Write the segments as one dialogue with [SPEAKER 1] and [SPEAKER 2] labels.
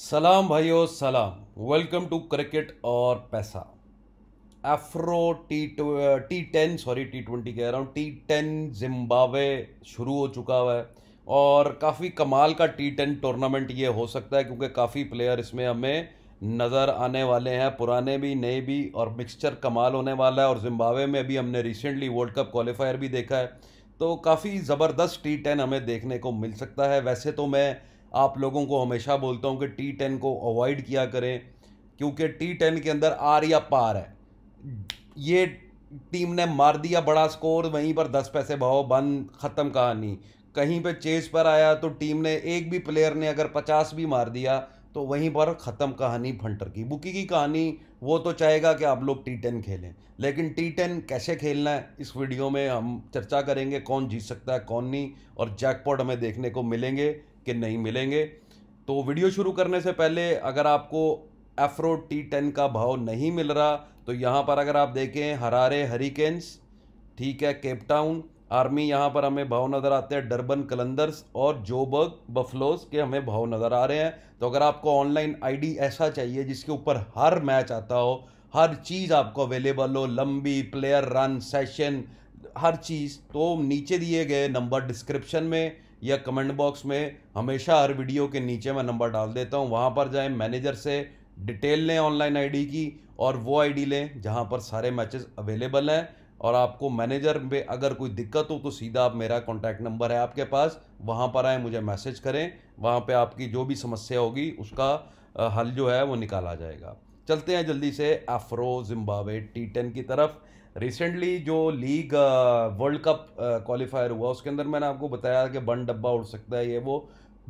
[SPEAKER 1] सलाम भाइयों सलाम वेलकम टू क्रिकेट और पैसा Afro T T ten sorry T twenty कह रहा हूँ टी टेन जिम्बावे शुरू हो चुका हुआ है और काफ़ी कमाल का टी टेन टूर्नामेंट ये हो सकता है क्योंकि काफ़ी प्लेयर इसमें हमें नज़र आने वाले हैं पुराने भी नए भी और मिक्सचर कमाल होने वाला है और जिम्बावे में भी हमने रिसेंटली वर्ल्ड कप क्वालिफायर भी देखा है तो काफ़ी ज़बरदस्त टी टेन हमें देखने को मिल सकता है वैसे तो मैं आप लोगों को हमेशा बोलता हूँ कि टी टेन को अवॉइड किया करें क्योंकि टी टेन के अंदर आर या पार है ये टीम ने मार दिया बड़ा स्कोर वहीं पर दस पैसे भाव बंद ख़त्म कहानी कहीं पे चेज पर आया तो टीम ने एक भी प्लेयर ने अगर पचास भी मार दिया तो वहीं पर ख़त्म कहानी फंटर की बुकी की कहानी वो तो चाहेगा कि आप लोग टी टेन खेलें लेकिन टी टेन कैसे खेलना है इस वीडियो में हम चर्चा करेंगे कौन जीत सकता है कौन नहीं और जैकपॉट हमें देखने को मिलेंगे कि नहीं मिलेंगे तो वीडियो शुरू करने से पहले अगर आपको एफ्रो टी टेन का भाव नहीं मिल रहा तो यहाँ पर अगर आप देखें हरारे हरिकेन्स ठीक है केपटाउन आर्मी यहाँ पर हमें भाव नज़र आते हैं डरबन कलंदर्स और जोबर्ग बफलोस के हमें भाव नज़र आ रहे हैं तो अगर आपको ऑनलाइन आईडी ऐसा चाहिए जिसके ऊपर हर मैच आता हो हर चीज़ आपको अवेलेबल हो लंबी प्लेयर रन सेशन हर चीज़ तो नीचे दिए गए नंबर डिस्क्रिप्शन में या कमेंट बॉक्स में हमेशा हर वीडियो के नीचे मैं नंबर डाल देता हूँ वहाँ पर जाएँ मैनेजर से डिटेल लें ऑनलाइन आईडी की और वो आईडी लें जहाँ पर सारे मैचेस अवेलेबल हैं और आपको मैनेजर में अगर कोई दिक्कत हो तो सीधा आप मेरा कॉन्टैक्ट नंबर है आपके पास वहाँ पर आए मुझे मैसेज करें वहाँ पे आपकी जो भी समस्या होगी उसका हल जो है वो निकाला जाएगा चलते हैं जल्दी से एफ्रो जिम्बावे टी टेन की तरफ रिसेंटली जो लीग वर्ल्ड कप क्वालिफायर हुआ उसके अंदर मैंने आपको बताया कि बन डब्बा उड़ सकता है ये वो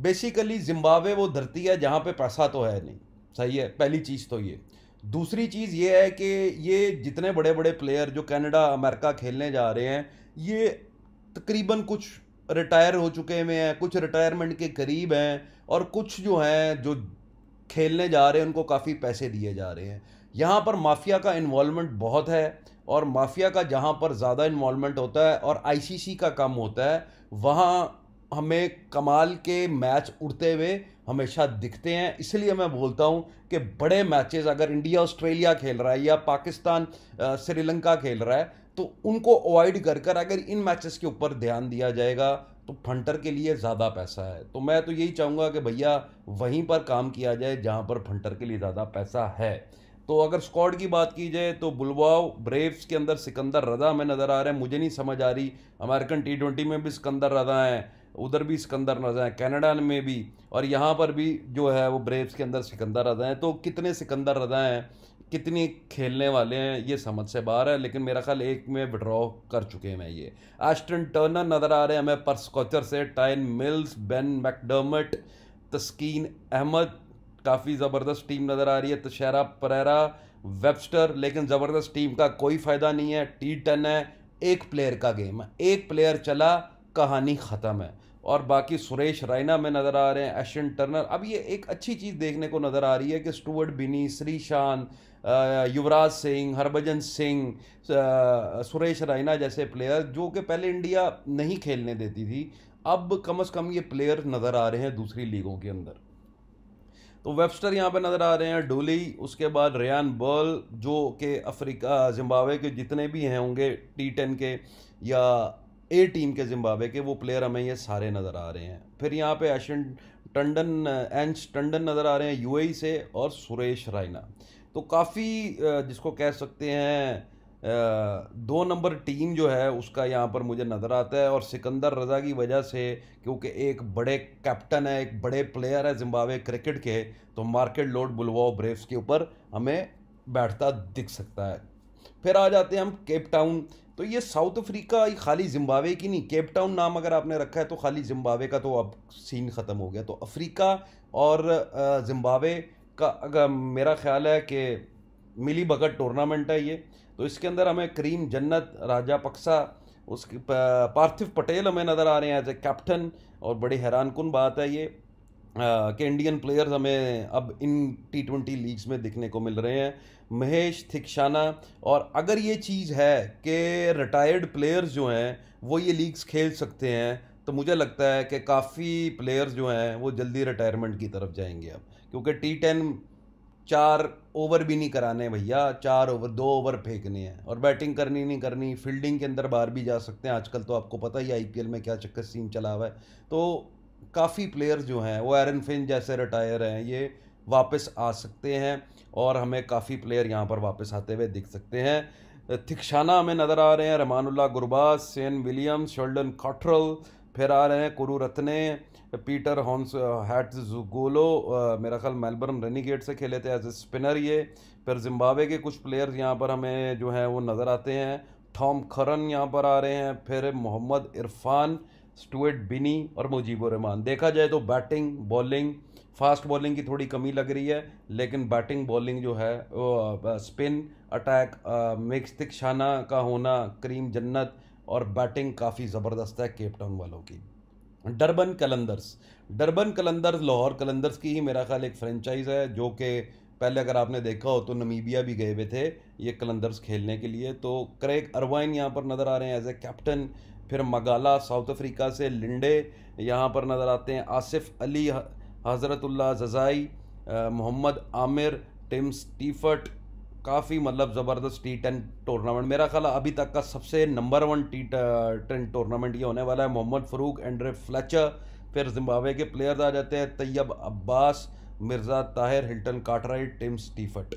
[SPEAKER 1] बेसिकली जिम्बावे वो धरती है जहाँ पे पैसा तो है नहीं सही है पहली चीज़ तो ये दूसरी चीज़ ये है कि ये जितने बड़े बड़े प्लेयर जो कनाडा अमेरिका खेलने जा रहे हैं ये तकरीबन कुछ रिटायर हो चुके हुए हैं कुछ रिटायरमेंट के करीब हैं और कुछ जो हैं जो खेलने जा रहे हैं उनको काफ़ी पैसे दिए जा रहे हैं यहाँ पर माफिया का इन्वॉलमेंट बहुत है और माफिया का जहाँ पर ज़्यादा इन्वॉलमेंट होता है और आईसीसी का कम होता है वहाँ हमें कमाल के मैच उड़ते हुए हमेशा दिखते हैं इसलिए मैं बोलता हूँ कि बड़े मैचेस अगर इंडिया ऑस्ट्रेलिया खेल रहा है या पाकिस्तान श्रीलंका खेल रहा है तो उनको अवॉइड कर कर अगर इन मैचेस के ऊपर ध्यान दिया जाएगा तो फंटर के लिए ज़्यादा पैसा है तो मैं तो यही चाहूँगा कि भैया वहीं पर काम किया जाए जहाँ पर फंटर के लिए ज़्यादा पैसा है तो अगर स्क्वाड की बात की जाए तो बुलवाओ ब्रेव्स के अंदर सिकंदर रजा में नज़र आ रहे हैं मुझे नहीं समझ आ रही अमेरिकन टी ट्वेंटी में भी सिकंदर रदा हैं उधर भी सिकंदर रजा हैं कैनेडा में भी और यहाँ पर भी जो है वो ब्रेव्स के अंदर सिकंदर रदा हैं तो कितने सिकंदर रदा हैं कितने खेलने वाले हैं ये समझ से बाहर है लेकिन मेरा ख्याल एक में विड्रॉ कर चुके हैं मैं ये एस्टन टर्नर नज़र आ रहे हैं हमें पर्सकोचर से Tymal Mills Ben McDermott Taskin Ahmed काफ़ी ज़बरदस्त टीम नज़र आ रही है तशहरा परेरा वेबस्टर लेकिन ज़बरदस्त टीम का कोई फ़ायदा नहीं है टी टेन है एक प्लेयर का गेम है एक प्लेयर चला कहानी ख़त्म है और बाकी सुरेश रैना में नज़र आ रहे हैं एशन टर्नर अब ये एक अच्छी चीज़ देखने को नज़र आ रही है कि स्टूअर्ट बिनी श्री शांत युवराज सिंह हरभजन सिंह सुरेश रैना जैसे प्लेयर जो कि पहले इंडिया नहीं खेलने देती थी अब कम अज़ कम ये प्लेयर नज़र आ रहे हैं दूसरी लीगों के अंदर तो वेबस्टर यहाँ पे नज़र आ रहे हैं डोली उसके बाद रेन बर्ल जो कि अफ्रीका जिम्बावे के जितने भी हैं होंगे टी टेन के या ए टीम के जिम्बावे के वो प्लेयर हमें ये सारे नज़र आ रहे हैं फिर यहाँ पे एशन टंडन एंच टंडन नज़र आ रहे हैं यूएई e से और सुरेश रायना तो काफ़ी जिसको कह सकते हैं दो नंबर टीम जो है उसका यहाँ पर मुझे नज़र आता है और सिकंदर रज़ा की वजह से क्योंकि एक बड़े कैप्टन है एक बड़े प्लेयर है जिम्बावे क्रिकेट के तो मार्केट लोड बुलवाओ ब्रेव्स के ऊपर हमें बैठता दिख सकता है फिर आ जाते हैं हम केप टाउन तो ये साउथ अफ्रीका खाली जिम्बावे की नहीं केप टाउन नाम अगर आपने रखा है तो खाली जिम्बावे का तो अब सीन ख़त्म हो गया तो अफ्रीका और जिम्बावे का अगर मेरा ख्याल है कि मिली भगत टूर्नामेंट है ये तो इसके अंदर हमें करीम जन्नत राजा पक्सा उसके पार्थिव पटेल हमें नज़र आ रहे हैं एज ए कैप्टन और बड़ी हैरान कन बात है ये के इंडियन प्लेयर्स हमें अब इन टी ट्वेंटी लीग्स में दिखने को मिल रहे हैं महेश थिक्षाना और अगर ये चीज़ है कि रिटायर्ड प्लेयर्स जो हैं वो ये लीग्स खेल सकते हैं तो मुझे लगता है कि काफ़ी प्लेयर्स जो हैं वो जल्दी रिटायरमेंट की तरफ जाएंगे अब क्योंकि टी टेन चार ओवर भी नहीं कराने भैया चार ओवर दो ओवर फेंकने हैं और बैटिंग करनी नहीं करनी फील्डिंग के अंदर बाहर भी जा सकते हैं आजकल तो आपको पता ही आईपीएल में क्या चक्कर सीन चला हुआ है तो काफ़ी प्लेयर्स जो हैं वो एरन फिन जैसे रिटायर हैं ये वापस आ सकते हैं और हमें काफ़ी प्लेयर यहाँ पर वापस आते हुए दिख सकते हैं थिक्शाना हमें नज़र आ रहे हैं Rahmanullah Gurbaz Sean Williams Sheldon Cottrell फिर आ रहे हैं कुरु रत्ने पीटर हॉन्स हैट्स जुगोलो मेरा ख्याल मेलबर्न रेनीगेट से खेले थे एज ए स्पिनर ये फिर जिम्बावे के कुछ प्लेयर्स यहाँ पर हमें जो हैं वो नज़र आते हैं टॉम खरन यहाँ पर आ रहे हैं फिर मोहम्मद इरफान स्टुएट बिनी और मुजीबुररहमान देखा जाए तो बैटिंग बॉलिंग फास्ट बॉलिंग की थोड़ी कमी लग रही है लेकिन बैटिंग बॉलिंग जो है वो स्पिन अटैक मिक्स शाना का होना करीम जन्नत और बैटिंग काफ़ी ज़बरदस्त है केपटाउन वालों की डरबन कलंदर्स डरबन कलंदर्स लाहौर कलंदर्स की ही मेरा ख्याल एक फ्रेंचाइज़ है जो कि पहले अगर आपने देखा हो तो नमीबिया भी गए हुए थे ये कलंदर्स खेलने के लिए तो क्रेक अरवाइन यहाँ पर नज़र आ रहे हैं एज ए कैप्टन फिर मगाला साउथ अफ्रीका से लिंडे यहाँ पर नज़र आते हैं आसिफ अली हज़रतुल्ला जजाई मोहम्मद आमिर टिम स्टीफर्ट काफ़ी मतलब ज़बरदस्त टी टेन टूर्नामेंट मेरा ख्याल अभी तक का सबसे number one T ten tournament ये होने वाला है मोहम्मद फ़रूक एंड्रे फ्लैचर फिर जिम्बावे के प्लेयर्स आ जाते हैं Tayyab Abbas Mirza Tahir Hilton Cartwright Tim Seifert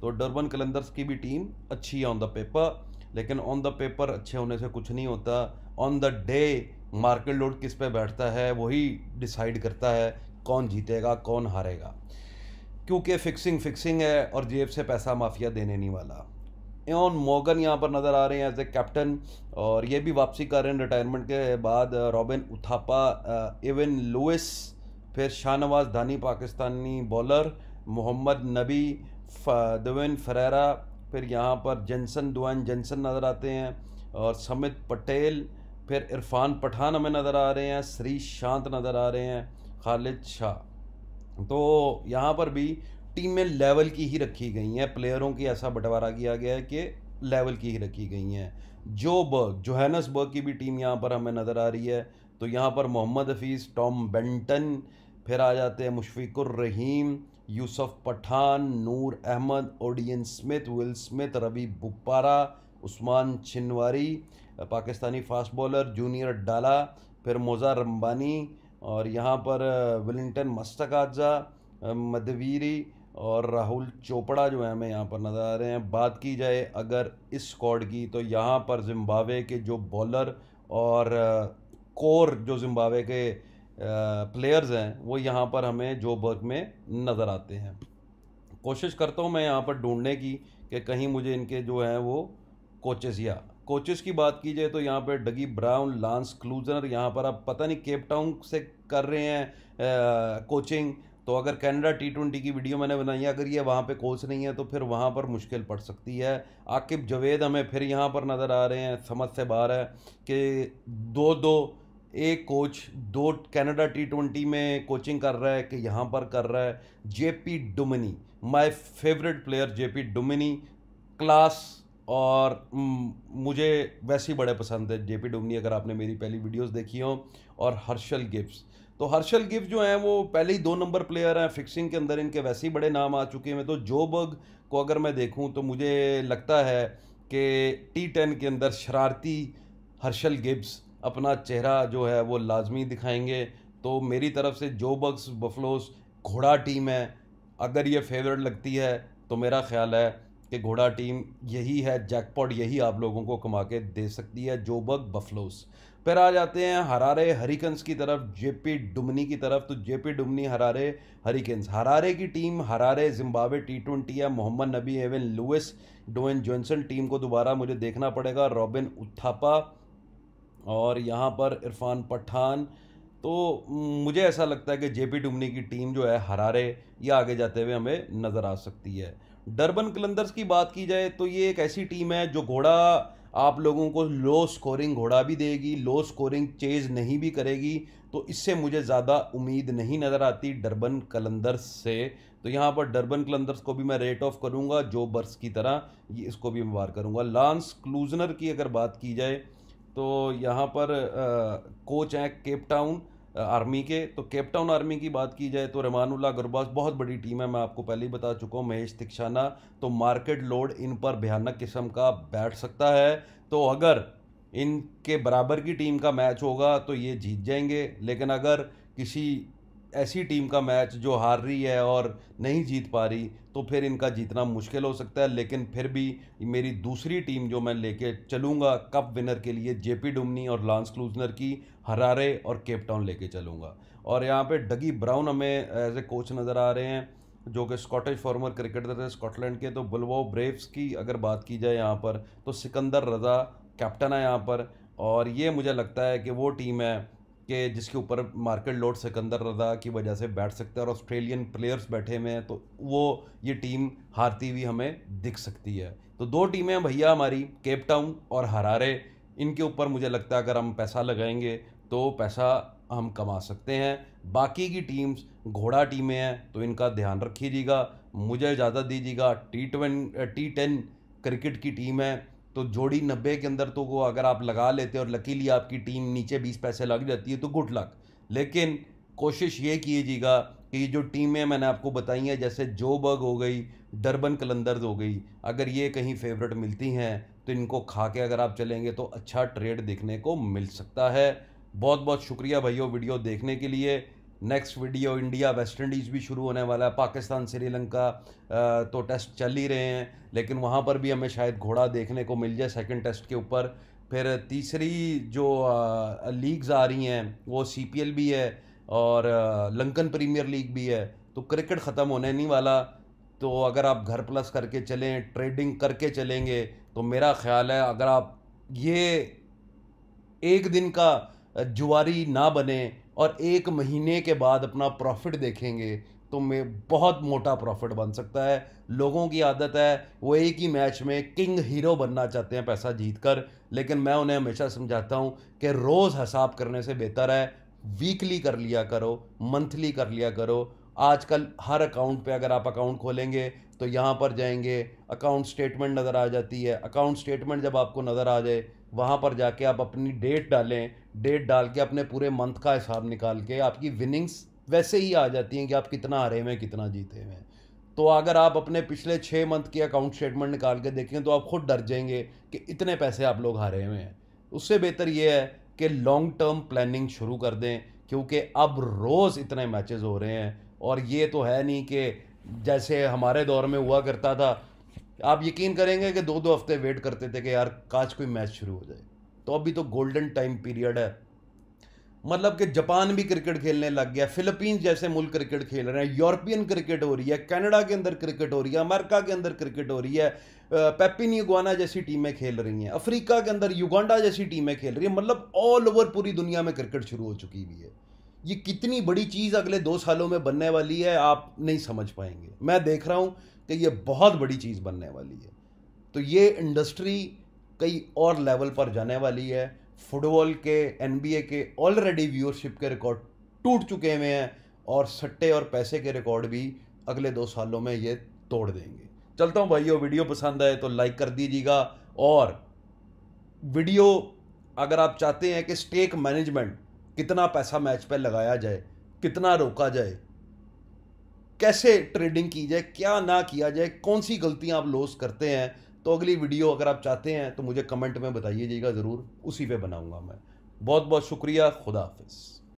[SPEAKER 1] तो डर्बन कलेंदर्स की भी टीम अच्छी है ऑन द पेपर लेकिन ऑन द पेपर अच्छे होने से कुछ नहीं होता on the day market load किस पे बैठता है वही डिसाइड करता है कौन जीतेगा कौन हारेगा क्योंकि फिक्सिंग फिक्सिंग है और जेब से पैसा माफिया देने नहीं वाला एन मोगन यहाँ पर नज़र आ रहे हैं एज ए कैप्टन और ये भी वापसी कर रहे हैं रिटायरमेंट के बाद रॉबिन उथापा एवन लुइस फिर शाहनवाज धानी पाकिस्तानी bowler Mohammad Nabi Devin Ferreira फिर यहाँ पर जेंसन दुआन जेंसन नज़र आते हैं और समित पटेल फिर इरफान पठान हमें नज़र आ रहे हैं श्री शांत नज़र आ रहे हैं खालिद शाह तो यहाँ पर भी टीमें लेवल की ही रखी गई हैं प्लेयरों की ऐसा बंटवारा किया गया है कि लेवल की ही रखी गई हैं जो बर्ग जोहैनस बर्ग की भी टीम यहाँ पर हमें नज़र आ रही है तो यहाँ पर मोहम्मद हफीज़ टॉम बेंटन फिर आ जाते हैं Mushfiqur Rahim Yusuf Pathan Noor Ahmad Odean Smith Will Smith Ravi Bopara Usman Shinwari पाकिस्तानी फास्ट बॉलर जूनियर डाला फिर मोज़ा रम्बानी और यहाँ पर विलिंगटन मस्तकाजा मधवीरी और राहुल चोपड़ा जो है हमें यहाँ पर नज़र आ रहे हैं बात की जाए अगर इस स्क्वाड की तो यहाँ पर जिम्बावे के जो बॉलर और कोर जो जिम्बावे के प्लेयर्स हैं वो यहाँ पर हमें जो बर्ग में नज़र आते हैं कोशिश करता हूँ मैं यहाँ पर ढूंढने की कि कहीं मुझे इनके जो हैं वो कोचेज या कोचेस की बात की जाए तो यहाँ पर डगी ब्राउन लांस क्लूजनर यहाँ पर आप पता नहीं केप टाउन से कर रहे हैं कोचिंग तो अगर कनाडा टी ट्वेंटी की वीडियो मैंने बनाई है अगर ये वहाँ पे कोच नहीं है तो फिर वहाँ पर मुश्किल पड़ सकती है आकिब जवेद हमें फिर यहाँ पर नज़र आ रहे हैं समझ से बाहर है कि दो दो एक कोच दो कनाडा टी ट्वेंटी में कोचिंग कर रहा है कि यहाँ पर कर रहा है JP Duminy my favourite player JP Duminy class और मुझे वैसे ही बड़े पसंद है जेपी डुमनी अगर आपने मेरी पहली वीडियोस देखी हो और हर्षल गिफ्ट तो हर्षल गिफ्ट जो हैं वो पहले ही दो नंबर प्लेयर हैं फिक्सिंग के अंदर इनके वैसे ही बड़े नाम आ चुके हैं तो जोबर्ग को अगर मैं देखूं तो मुझे लगता है कि टी टेन के अंदर शरारती हर्षल गिब्स अपना चेहरा जो है वो लाजमी दिखाएंगे तो मेरी तरफ से जोबर्ग्स बफलोस घोड़ा टीम है अगर ये फेवरेट लगती है तो मेरा ख्याल है कि घोड़ा टीम यही है जैकपॉट यही आप लोगों को कमा के दे सकती है जोबक बफलोस फिर आ जाते हैं हरारे हरिकन्स की तरफ जेपी डुमनी की तरफ तो JP Duminy Harare Hurricanes Harare की team Harare Zimbabwe T twenty है Mohammad Nabi Evin Lewis Don Johnson team को दोबारा मुझे देखना पड़ेगा रॉबिन उत्थापा और यहाँ पर इरफान पठान तो मुझे ऐसा लगता है कि जेपी डुमनी की टीम जो है हरारे या आगे जाते हुए हमें नज़र आ सकती है डरबन कलंदर्स की बात की जाए तो ये एक ऐसी टीम है जो घोड़ा आप लोगों को लो स्कोरिंग घोड़ा भी देगी लो स्कोरिंग चेज नहीं भी करेगी तो इससे मुझे ज़्यादा उम्मीद नहीं नज़र आती डरबन कलंदर्स से तो यहाँ पर डरबन कलंदर्स को भी मैं रेट ऑफ करूँगा जो बर्स की तरह ये इसको भी मैं बार करूँगा लांस क्लूजनर की अगर बात की जाए तो यहाँ पर आ, कोच हैं केप टाउन आर्मी के तो केपटाउन आर्मी की बात की जाए तो रमानुल्ला गुरबाज बहुत बड़ी टीम है मैं आपको पहले ही बता चुका हूँ महेश तिक्षाना तो मार्केट लोड इन पर भयानक किस्म का बैठ सकता है तो अगर इनके बराबर की टीम का मैच होगा तो ये जीत जाएंगे लेकिन अगर किसी ऐसी टीम का मैच जो हार रही है और नहीं जीत पा रही तो फिर इनका जीतना मुश्किल हो सकता है लेकिन फिर भी मेरी दूसरी टीम जो मैं लेके चलूँगा कप विनर के लिए जेपी डुमनी और लांस क्लूजनर की हरारे और केपटाउन लेके चलूँगा और यहाँ पे डगी ब्राउन हमें एज ए कोच नज़र आ रहे हैं जो कि स्कॉटिश फॉर्मर क्रिकेटर थे स्कॉटलैंड के तो बुलवो ब्रेव्स की अगर बात की जाए यहाँ पर तो सिकंदर रज़ा कैप्टन है यहाँ पर और ये मुझे लगता है कि वो टीम है के जिसके ऊपर मार्केट लोड सिकंदर रजा की वजह से बैठ सकते हैं और ऑस्ट्रेलियन प्लेयर्स बैठे हुए हैं तो वो ये टीम हारती हुई हमें दिख सकती है तो दो टीमें भैया हमारी केप टाउन और हरारे इनके ऊपर मुझे लगता है अगर हम पैसा लगाएंगे तो पैसा हम कमा सकते हैं बाकी की टीम्स घोड़ा टीमें हैं तो इनका ध्यान रखिएगा मुझे इजाज़त दीजिएगा T twen T ten cricket की टीम है तो जोड़ी नब्बे के अंदर तो वो अगर आप लगा लेते और लकीली आपकी टीम नीचे बीस पैसे लग जाती है तो गुड लक लेकिन कोशिश ये कीजिएगा कि जो टीमें मैंने आपको बताई हैं जैसे जोबर्ग हो गई डरबन कलंदर्स हो गई अगर ये कहीं फेवरेट मिलती हैं तो इनको खा के अगर आप चलेंगे तो अच्छा ट्रेड देखने को मिल सकता है बहुत बहुत शुक्रिया भाइयों वीडियो देखने के लिए next video India West Indies भी शुरू होने वाला है पाकिस्तान श्रीलंका तो टेस्ट चल ही रहे हैं लेकिन वहाँ पर भी हमें शायद घोड़ा देखने को मिल जाए सेकंड टेस्ट के ऊपर फिर तीसरी जो लीग्स आ रही हैं वो सी भी है और लंकन प्रीमियर लीग भी है तो क्रिकेट ख़त्म होने नहीं वाला तो अगर आप घर प्लस करके चलें ट्रेडिंग करके चलेंगे तो मेरा ख्याल है अगर आप ये एक दिन का जुआरी ना बने और एक महीने के बाद अपना प्रॉफिट देखेंगे तो मैं बहुत मोटा प्रॉफिट बन सकता है लोगों की आदत है वो एक ही मैच में किंग हीरो बनना चाहते हैं पैसा जीत कर लेकिन मैं उन्हें हमेशा समझाता हूँ कि रोज़ हिसाब करने से बेहतर है वीकली कर लिया करो मंथली कर लिया करो आजकल हर अकाउंट पे अगर आप अकाउंट खोलेंगे तो यहाँ पर जाएंगे अकाउंट स्टेटमेंट नज़र आ जाती है अकाउंट स्टेटमेंट जब आपको नज़र आ जाए वहाँ पर जाके आप अपनी डेट डालें डेट डाल के अपने पूरे मंथ का हिसाब निकाल के आपकी विनिंग्स वैसे ही आ जाती हैं कि आप कितना हारे हुए कितना जीते हुए हैं तो अगर आप अपने पिछले छः मंथ की अकाउंट स्टेटमेंट निकाल के देखें तो आप खुद डर जाएंगे कि इतने पैसे आप लोग हारे हुए हैं उससे बेहतर ये है कि लॉन्ग टर्म प्लानिंग शुरू कर दें क्योंकि अब रोज़ इतने मैचेस हो रहे हैं और ये तो है नहीं कि जैसे हमारे दौर में हुआ करता था आप यकीन करेंगे कि दो दो हफ्ते वेट करते थे कि यार काश कोई मैच शुरू हो जाए तो अभी तो गोल्डन टाइम पीरियड है मतलब कि जापान भी क्रिकेट खेलने लग गया फिलीपींस जैसे मुल्क क्रिकेट खेल रहे हैं यूरोपियन क्रिकेट हो रही है कनाडा के अंदर क्रिकेट हो रही है अमेरिका के अंदर क्रिकेट हो रही है पेपिन युगाना जैसी टीमें खेल रही हैं अफ्रीका के अंदर युगांडा जैसी टीमें खेल रही है मतलब ऑल ओवर पूरी दुनिया में क्रिकेट शुरू हो चुकी हुई है ये कितनी बड़ी चीज़ अगले दो सालों में बनने वाली है आप नहीं समझ पाएंगे मैं देख रहा हूँ कि ये बहुत बड़ी चीज़ बनने वाली है तो ये इंडस्ट्री कई और लेवल पर जाने वाली है फुटबॉल के एनबीए के ऑलरेडी व्यूअरशिप के रिकॉर्ड टूट चुके हुए हैं और सट्टे और पैसे के रिकॉर्ड भी अगले दो सालों में ये तोड़ देंगे चलता हूँ भाइयों वीडियो पसंद आए तो लाइक कर दीजिएगा और वीडियो अगर आप चाहते हैं कि स्टेक मैनेजमेंट कितना पैसा मैच पर लगाया जाए कितना रोका जाए कैसे ट्रेडिंग की जाए क्या ना किया जाए कौन सी गलतियां आप लॉस करते हैं तो अगली वीडियो अगर आप चाहते हैं तो मुझे कमेंट में बताइएगा ज़रूर उसी पे बनाऊंगा मैं बहुत बहुत शुक्रिया खुदा हाफिज़